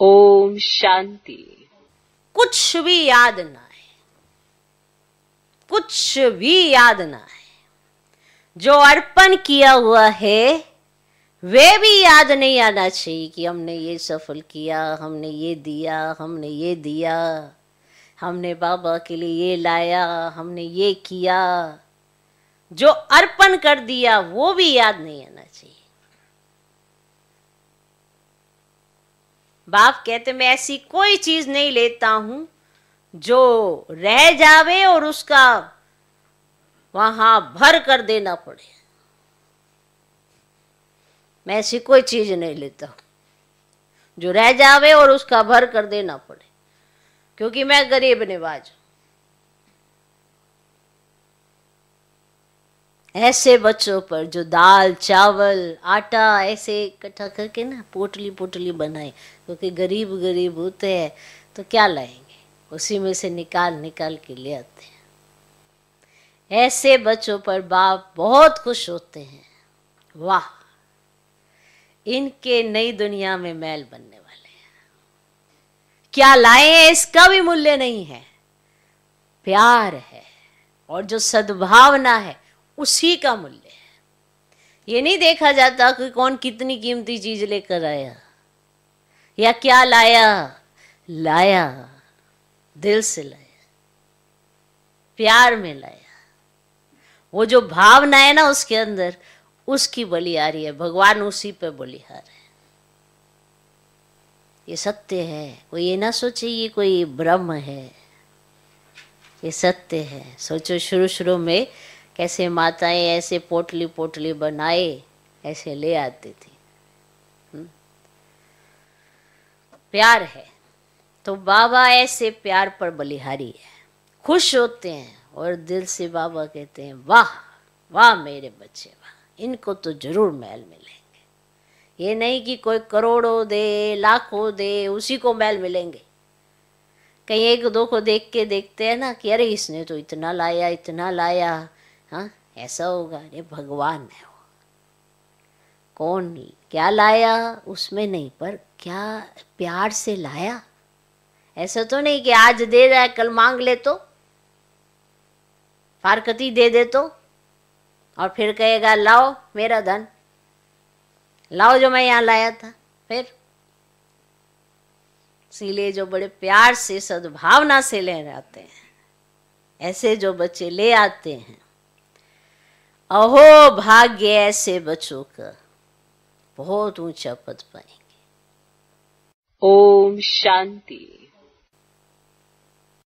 ओम शांति कुछ भी याद ना है कुछ भी याद ना है जो अर्पण किया हुआ है वे भी याद नहीं आना चाहिए कि हमने ये सफल किया हमने ये दिया हमने ये दिया हमने बाबा के लिए ये लाया हमने ये किया जो अर्पण कर दिया वो भी याद नहीं आना चाहिए बाप कहते मैं ऐसी कोई चीज नहीं लेता हूं जो रह जावे और उसका वहां भर कर देना पड़े मैं ऐसी कोई चीज नहीं लेता हूं जो रह जावे और उसका भर कर देना पड़े क्योंकि मैं गरीब निवाज हूं ऐसे बच्चों पर जो दाल चावल आटा ऐसे इकट्ठा करके ना पोटली पोटली बनाए क्योंकि गरीब गरीब होते हैं तो क्या लाएंगे उसी में से निकाल निकाल के ले आते हैं ऐसे बच्चों पर बाप बहुत खुश होते हैं वाह इनके नई दुनिया में मैल बनने वाले हैं क्या लाए हैं इसका भी मूल्य नहीं है प्यार है और जो सद्भावना है उसी का मूल्य है ये नहीं देखा जाता कि कौन कितनी कीमती चीज लेकर आया या क्या लाया लाया दिल से लाया प्यार में लाया वो जो भावना है ना उसके अंदर उसकी बलिहारी है भगवान उसी पे बलिहार है ये सत्य है कोई ये ना सोचे ये कोई ब्रह्म है ये सत्य है सोचो शुरू शुरू में कैसे माताएं ऐसे पोटली पोटली बनाए ऐसे ले आती थी हम्म? प्यार है तो बाबा ऐसे प्यार पर बलिहारी है खुश होते हैं और दिल से बाबा कहते हैं वाह वाह मेरे बच्चे वाह इनको तो जरूर मैल मिलेंगे ये नहीं कि कोई करोड़ों दे लाखों दे उसी को मैल मिलेंगे कहीं एक दो को देख के देखते हैं ना कि अरे इसने तो इतना लाया इतना लाया हाँ ऐसा होगा अरे भगवान है वो कौन क्या लाया उसमें नहीं पर क्या प्यार से लाया ऐसा तो नहीं कि आज दे रहा है कल मांग ले तो फारकती दे दे तो और फिर कहेगा लाओ मेरा धन लाओ जो मैं यहाँ लाया था फिर इसीलिए जो बड़े प्यार से सद्भावना से ले आते हैं ऐसे जो बच्चे ले आते हैं अहो भाग्य ऐसे बच्चों का बहुत ऊंचा पद पाएंगे ओम शांति